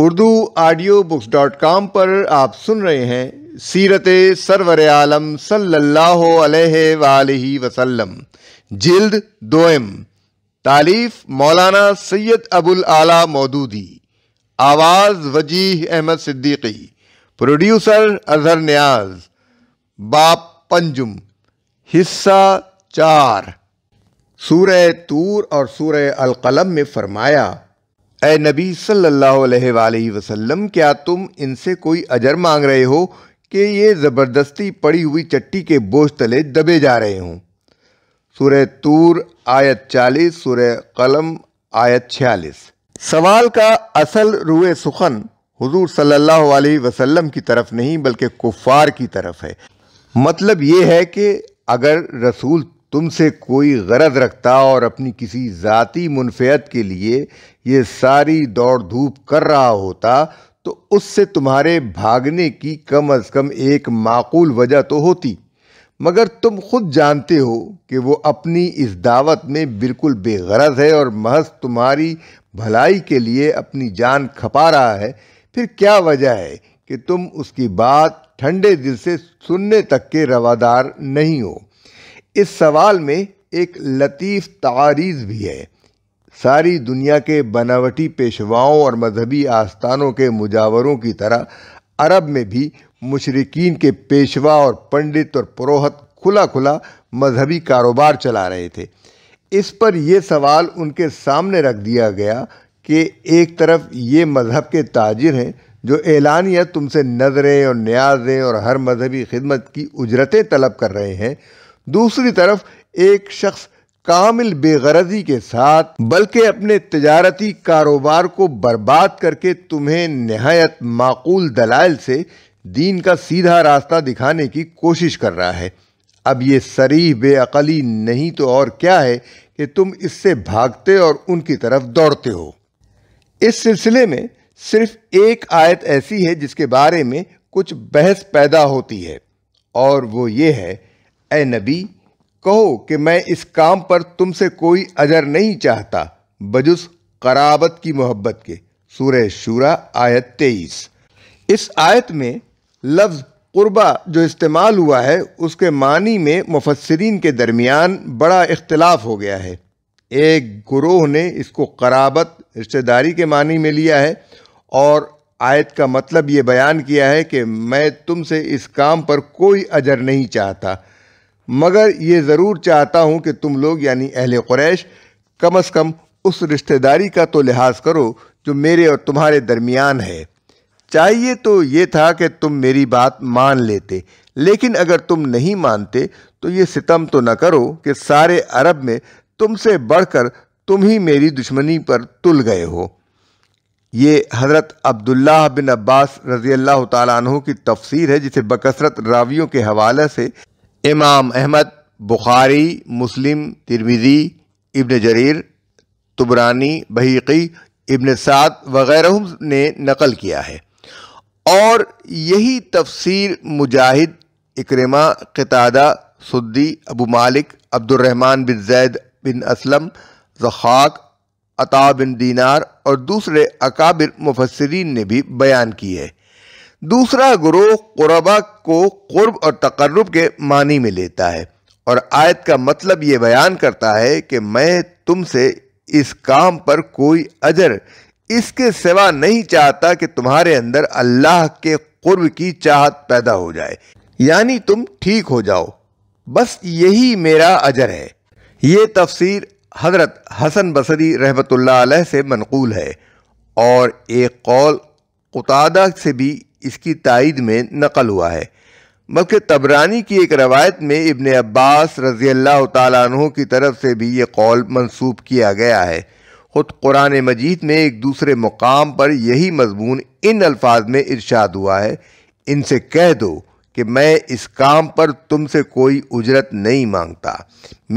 Urdu audio books dot com पर आप सुन रहे हैं सीरत सरवर आलम सल्लल्लाहु वसल्लम जिल्द दोम तारीफ मौलाना सैयद अबुल आला मौदूदी आवाज़ वजीह अहमद सिद्दीकी प्रोड्यूसर अजहर न्याज बाप पंजुम हिस्सा चार सूर तूर और सूर अलकलम में फरमाया ए नबी सल्लल्लाहु अलैहि वसल्लम क्या तुम इनसे कोई अजर मांग रहे हो कि ये ज़बरदस्ती पड़ी हुई चट्टी के बोझ तले दबे जा रहे हों सुर तूर आयत चालीस सुर कलम आयत छियालीस सवाल का असल रुए सुखन हुजूर सल्लल्लाहु अलैहि वसल्लम की तरफ नहीं बल्कि कुफार की तरफ है मतलब ये है कि अगर रसूल तुमसे कोई गरज रखता और अपनी किसी ज़ाती मुनफियत के लिए ये सारी दौड़ धूप कर रहा होता तो उससे तुम्हारे भागने की कम अज़ कम एक माकूल वजह तो होती मगर तुम खुद जानते हो कि वो अपनी इस दावत में बिल्कुल बेगरज है और महज तुम्हारी भलाई के लिए अपनी जान खपा रहा है फिर क्या वजह है कि तुम उसकी बात ठंडे दिल से सुनने तक के रवादार नहीं हो इस सवाल में एक लतीफ़ तारीज़ भी है सारी दुनिया के बनावटी पेशवाओं और मजहबी आस्थानों के मुजावरों की तरह अरब में भी मुशरकिन के पेशवा और पंडित और पुरोहत खुला खुला मजहबी कारोबार चला रहे थे इस पर यह सवाल उनके सामने रख दिया गया कि एक तरफ ये मज़हब के ताजिर हैं जो ऐलानिया तुमसे नज़रें और न्याजें और हर मजहबी खिदमत की उजरतें तलब कर रहे हैं दूसरी तरफ एक शख्स कामिल बेगरजी के साथ बल्कि अपने तजारती कारोबार को बर्बाद करके तुम्हें नहायत माकूल दलाइल से दीन का सीधा रास्ता दिखाने की कोशिश कर रहा है अब ये सरीह बेअली नहीं तो और क्या है कि तुम इससे भागते और उनकी तरफ दौड़ते हो इस सिलसिले में सिर्फ एक आयत ऐसी है जिसके बारे में कुछ बहस पैदा होती है और वो ये है ए नबी कहो कि मैं इस काम पर तुमसे कोई अजर नहीं चाहता बजुस कराबत की मोहब्बत के सूर शूरा आयत तेईस इस आयत में लफ्ज़ कुर्बा जो इस्तेमाल हुआ है उसके मानी में मुफसरीन के दरमियान बड़ा इख्तलाफ हो गया है एक ग्रोह ने इसको कराबत रिश्तेदारी के मानी में लिया है और आयत का मतलब ये बयान किया है कि मैं तुमसे इस काम पर कोई अजर नहीं चाहता मगर ये ज़रूर चाहता हूँ कि तुम लोग यानी अहल क्रैश कम अज़ कम उस रिश्तेदारी का तो लिहाज करो जो मेरे और तुम्हारे दरमियान है चाहिए तो ये था कि तुम मेरी बात मान लेते लेकिन अगर तुम नहीं मानते तो ये सितम तो न करो कि सारे अरब में तुमसे बढ़कर तुम ही मेरी दुश्मनी पर तुल गए हो ये हज़रत अब्दुल्लाह बिन अब्बास रज़ी अल्लाह तु की तफसीर है जिसे बकसरत रावियों के हवाले से इमाम Ahmad Bukhari Muslim Tirmidhi Ibn Jarir Tabarani Baihaqi Ibn Saad वगैरह ने नकल किया है और यही तफसीर मुजाहिद इकरमा कतादा सुद्दी अबू मालिक अब्दुलरहमान बिन जैद बिन असलम जखाक अता बिन दीनार और दूसरे अकाबिर मुफसरीन ने भी बयान की है दूसरा गुरु कुरबा को कुर्ब और तकर्रब के मानी में लेता है और आयत का मतलब ये बयान करता है कि मैं तुमसे इस काम पर कोई अजर इसके सिवा नहीं चाहता कि तुम्हारे अंदर अल्लाह के कुर्ब की चाहत पैदा हो जाए यानी तुम ठीक हो जाओ बस यही मेरा अजर है ये तफसीर हजरत हसन बसरी रहमतुल्लाह अलैह से मनकूल है और एक कौल कुतादा से भी इसकी तइद में नकल हुआ है बल्कि तबरानी की एक रवायत में इबन अब्बास रज़ी अल्लाह तु की तरफ से भी ये कौल मनसूब किया गया है ख़ुद कुरान मजीद में एक दूसरे मुकाम पर यही मजमून इन अल्फाज में इरशाद हुआ है इनसे कह दो कि मैं इस काम पर तुमसे कोई उजरत नहीं मांगता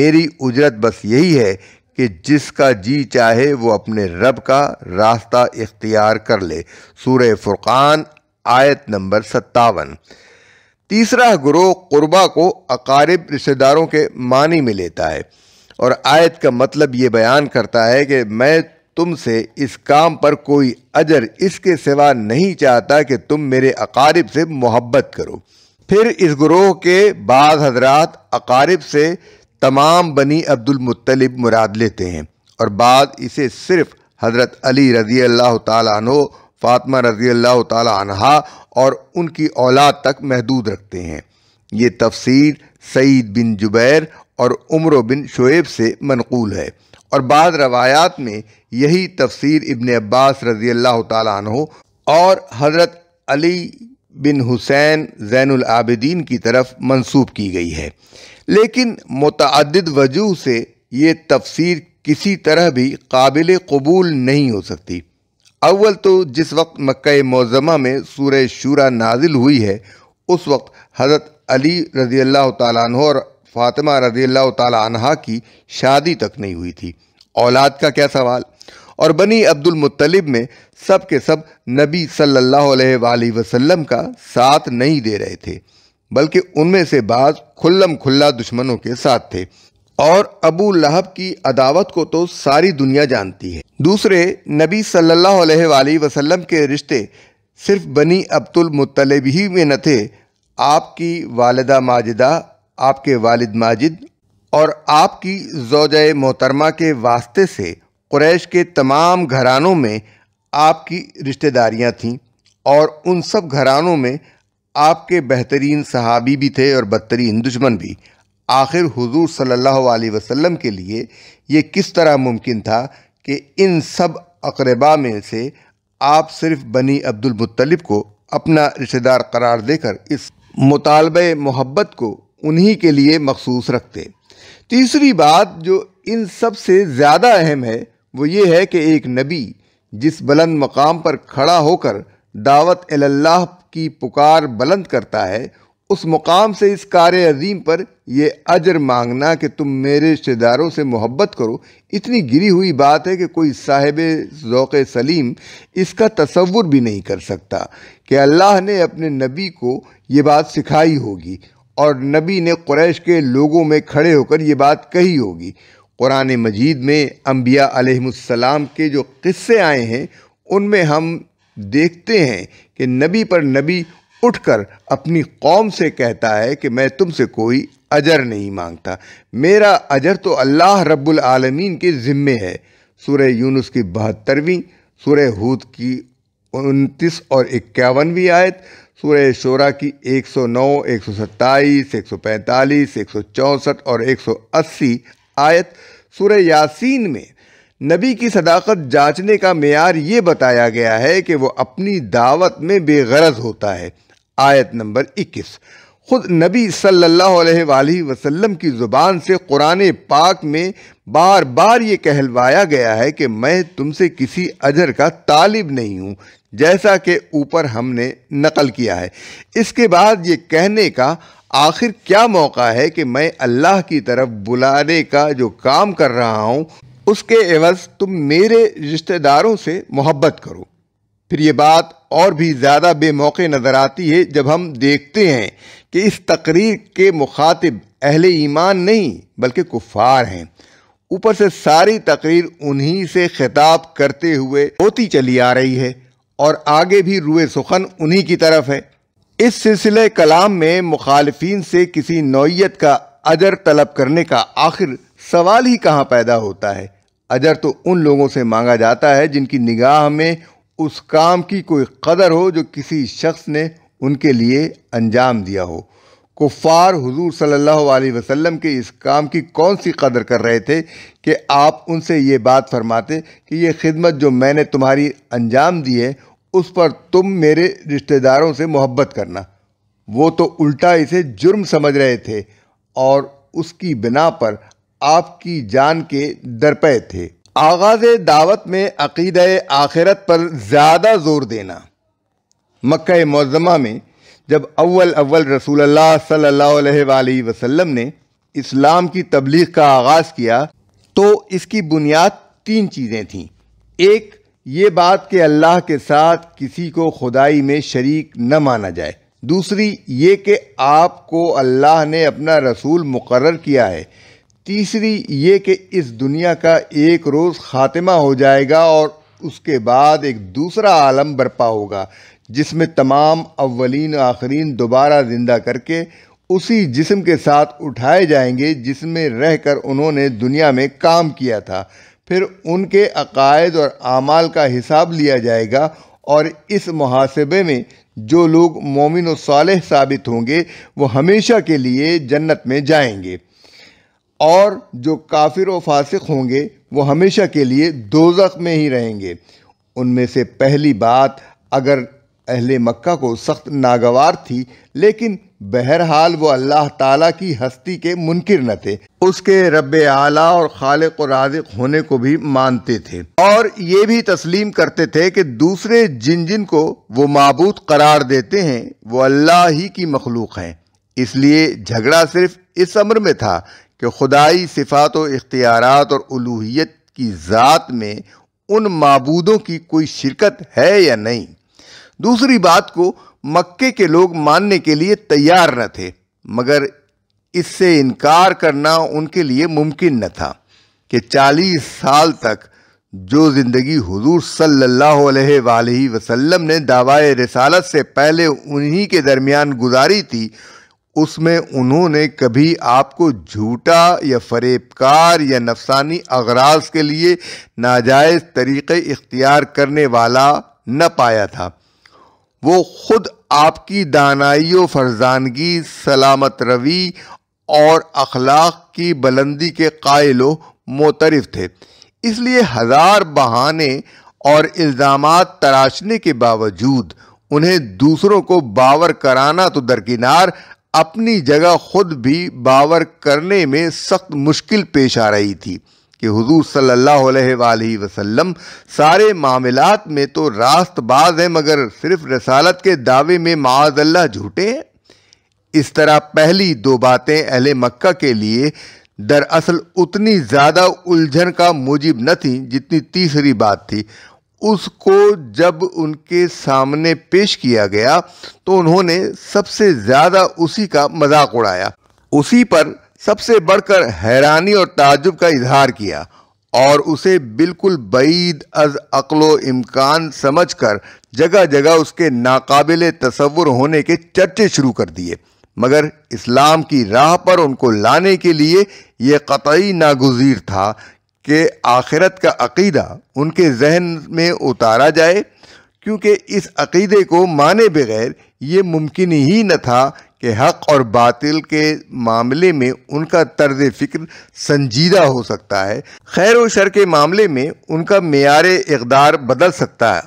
मेरी उजरत बस यही है कि जिसका जी चाहे वो अपने रब का रास्ता इख्तियार कर ले सूर फुर्क़ान आयत नंबर सत्तावन तीसरा ग्रोह कुर्बा को अकारिब रिश्तेदारों के मानी में लेता है और आयत का मतलब ये बयान करता है कि मैं तुमसे इस काम पर कोई अजर इसके सिवा नहीं चाहता कि तुम मेरे अकारिब से मोहब्बत करो फिर इस ग्रोह के बाद हजरात अकारिब से तमाम बनी अब्दुलमतलब मुराद लेते हैं और बाद इसे सिर्फ हज़रत अली रज़ी अल्लाह तु फातमा रज़ी अल्लाह तहा और उनकी औलाद तक महदूद रखते हैं ये तफसीर सईद बिन जुबैर और उम्र बिन शुएब से मनकूल है और बाद रवायात में यही तफसीर इबन अब्बास रज़ी अल्लाह तहो और हज़रत अली बिन हुसैन जैन आबिदीन की तरफ मंसूब की गई है लेकिन मतदद वजूह से ये तफसीर किसी तरह भी काबिल कबूल नहीं हो सकती अव्वल तो जिस वक्त मक् मौजमा में सूर्य शूरा नाजिल हुई है उस वक्त हज़रत अली रज़ी अल्लाह तह और फ़ातिमा रज़ी अल्लाह तह की शादी तक नहीं हुई थी औलाद का क्या सवाल और बनी अब्दुल मुत्तलिब में सब के सब नबी सल्लल्लाहु अलैहि वसल्लम का साथ नहीं दे रहे थे बल्कि उनमें से बाज खुल्लम खुल्ला दुश्मनों के साथ थे और अबू लहब की अदावत को तो सारी दुनिया जानती है दूसरे नबी सल्लल्लाहु अलैहि वसल्लम के रिश्ते सिर्फ बनी अब्दुल मुतलब ही में न थे आपकी वालदा माजिदा आपके वालिद माजिद और आपकी जोजय मोहतरमा के वास्ते से क्रैश के तमाम घरानों में आपकी रिश्तेदारियां थीं और उन सब घरानों में आपके बेहतरीन सहाबी भी थे और बदतरीन दुश्मन भी आखिर हुजूर सल्लल्लाहु अलैहि वसल्लम के लिए ये किस तरह मुमकिन था कि इन सब अकरबा में से आप सिर्फ बनी अब्दुल मुत्तलिब को अपना रिश्तेदार करार देकर इस मुतालब मोहब्बत को उन्हीं के लिए मखसूस रखते तीसरी बात जो इन सब से ज़्यादा अहम है वो ये है कि एक नबी जिस बुलंद मकाम पर खड़ा होकर दावत अल्लाह की पुकार बुलंद करता है उस मुकाम से इस कार अजीम पर यह अजर मांगना कि तुम मेरे रिश्तेदारों से मोहब्बत करो इतनी गिरी हुई बात है कि कोई साहिब ओक़ सलीम इसका तसवुर भी नहीं कर सकता कि अल्लाह ने अपने नबी को ये बात सिखाई होगी और नबी ने क्रैश के लोगों में खड़े होकर ये बात कही होगी कुरान मजीद में अम्बिया अलैहिस्सलाम के जो किस्से आए हैं उनमें हम देखते हैं कि नबी पर नबी उठकर अपनी कौम से कहता है कि मैं तुमसे कोई अजर नहीं मांगता मेरा अजर तो अल्लाह रब्बुल आलमीन के ज़िम्मे है सूर्य यूनुस की बहत्तरवीं सूर्य हूद की उनतीस और इक्यावनवीं आयत सूर्य शोरा की 109, 127, 145, 164 और 180 आयत सूर्य यासीन में नबी की सदाकत जांचने का मैार ये बताया गया है कि वो अपनी दावत में बेगरज होता है आयत नंबर 21 खुद नबी सल्लल्लाहु अलैहि वसल्लम की ज़ुबान से कुरान पाक में बार बार ये कहलवाया गया है कि मैं तुमसे किसी अजर का तालिब नहीं हूँ जैसा कि ऊपर हमने नकल किया है इसके बाद ये कहने का आखिर क्या मौका है कि मैं अल्लाह की तरफ बुलाने का जो काम कर रहा हूँ उसके एवज़ तुम मेरे रिश्तेदारों से मोहब्बत करो फिर ये बात और भी ज़्यादा बेमौके नज़र आती है जब हम देखते हैं कि इस तकरीर के मुखातिब अहले ईमान नहीं बल्कि कुफ़ार हैं ऊपर से सारी तकरीर उन्हीं से खिताब करते हुए होती चली आ रही है और आगे भी रुए सुखन उन्हीं की तरफ है इस सिलसिले कलाम में मुखालफी से किसी नौीयत का अजर तलब करने का आखिर सवाल ही कहाँ पैदा होता है अजर तो उन लोगों से मांगा जाता है जिनकी निगाह में उस काम की कोई कदर हो जो किसी शख्स ने उनके लिए अंजाम दिया हो कुफ़ार हुजूर सल्लल्लाहु अलैहि वसल्लम के इस काम की कौन सी कदर कर रहे थे कि आप उनसे ये बात फरमाते कि ये खिदमत जो मैंने तुम्हारी अंजाम दी है उस पर तुम मेरे रिश्तेदारों से मोहब्बत करना वो तो उल्टा इसे जुर्म समझ रहे थे और उसकी बिना पर आपकी जान के दरपे थे आगाज़ दावत में अक़ीद आखिरत पर ज़्यादा ज़ोर देना मक् मज़मा में जब अव्वल अव्वल रसूल सल्ला वसम ने इस्लाम की तबलीग का आगाज़ किया तो इसकी बुनियाद तीन चीज़ें थीं एक ये बात कि अल्लाह के साथ किसी को खुदाई में शरीक न माना जाए दूसरी ये कि आपको अल्लाह ने अपना रसूल मुकर किया है तीसरी ये कि इस दुनिया का एक रोज़ ख़ात्मा हो जाएगा और उसके बाद एक दूसरा आलम बरपा होगा जिसमें तमाम अवलिन आखरीन दोबारा ज़िंदा करके उसी जिस्म के साथ उठाए जाएंगे जिसमें रहकर उन्होंने दुनिया में काम किया था फिर उनके अकायद और आमाल का हिसाब लिया जाएगा और इस मुहासबे में जो लोग मोमिन साल साबित होंगे वो हमेशा के लिए जन्नत में जाएंगे और जो काफिर व फासिक होंगे वो हमेशा के लिए दोजख में ही रहेंगे उनमें से पहली बात अगर अहले मक्का को सख्त नागवार थी लेकिन बहरहाल वो अल्लाह ताला की हस्ती के मुनकर न थे उसके रब आला और खालिक और राजिक होने को भी मानते थे और ये भी तस्लीम करते थे कि दूसरे जिन जिन को वो मबूत करार देते हैं वो अल्लाह ही की मखलूक हैं इसलिए झगड़ा सिर्फ इस अम्र में था कि खुदाई सिफात व इख्तियारत और उलूहियत की ज़ात में उन मबूदों की कोई शिरकत है या नहीं दूसरी बात को मक्के के लोग मानने के लिए तैयार न थे मगर इससे इनकार करना उनके लिए मुमकिन न था कि चालीस साल तक जो ज़िंदगी हुजूर सल्लल्लाहु अलैहि वसल्लम ने दावाए रिसालत से पहले उन्हीं के दरमियान गुजारी थी उसमें उन्होंने कभी आपको झूठा या फरेबकार या नफसानी अगराज के लिए नाजायज़ तरीक़े इख्तियार करने वाला न पाया था वो ख़ुद आपकी दानाई व फरजानगी सलामत रवी और अखलाक की बुलंदी के कायल व मोतरफ थे इसलिए हज़ार बहाने और इल्ज़ाम तराशने के बावजूद उन्हें दूसरों को बावर कराना तो दरकिनार अपनी जगह खुद भी बावर करने में सख्त मुश्किल पेश आ रही थी कि हुजूर सल्लल्लाहु अलैहि वसल्लम सारे मामलात में तो रास्त बाज हैं मगर सिर्फ रसालत के दावे में माजल्ला झूठे हैं इस तरह पहली दो बातें अहल मक्का के लिए दरअसल उतनी ज़्यादा उलझन का मूजिब न थी जितनी तीसरी बात थी उसको जब उनके सामने पेश किया गया तो उन्होंने सबसे ज़्यादा उसी का मजाक उड़ाया उसी पर सबसे बढ़कर हैरानी और ताजुब का इजहार किया और उसे बिल्कुल बईद अज अकलो इम्कान समझ कर जगह जगह उसके नाकाबिल तस्वुर होने के चर्चे शुरू कर दिए मगर इस्लाम की राह पर उनको लाने के लिए ये कतई नागजीर था कि आखिरत का अकीदा उनके जहन में उतारा जाए क्योंकि इस अकीदे को माने बगैर ये मुमकिन ही न था कि हक़ और बातिल के मामले में उनका तर्ज फ़िक्र संजीदा हो सकता है खैर व शर के मामले में उनका मैार इकदार बदल सकता है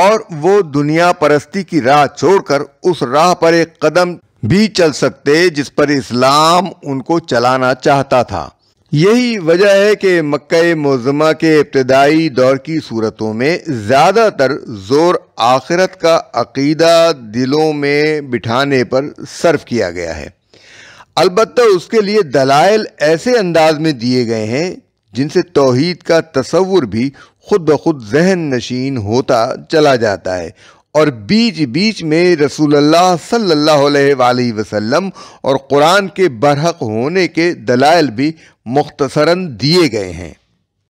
और वो दुनिया परस्ती की राह छोड़कर उस राह पर एक कदम भी चल सकते जिस पर इस्लाम उनको चलाना चाहता था यही वजह है कि मक् मौजमा के इब्तदाई दौर की सूरतों में ज़्यादातर ज़ोर आखिरत का अकीदा दिलों में बिठाने पर सर्व किया गया है अलबत् उसके लिए दलाइल ऐसे अंदाज में दिए गए हैं जिनसे तोहद का तस्वुर भी खुद ब खुद जहन नशीन होता चला जाता है और बीच बीच में रसूलुल्लाह सल्लल्लाहु अलैहि वसल्लम और कुरान के बरहक होने के दलाइल भी मुख्तसरन दिए गए हैं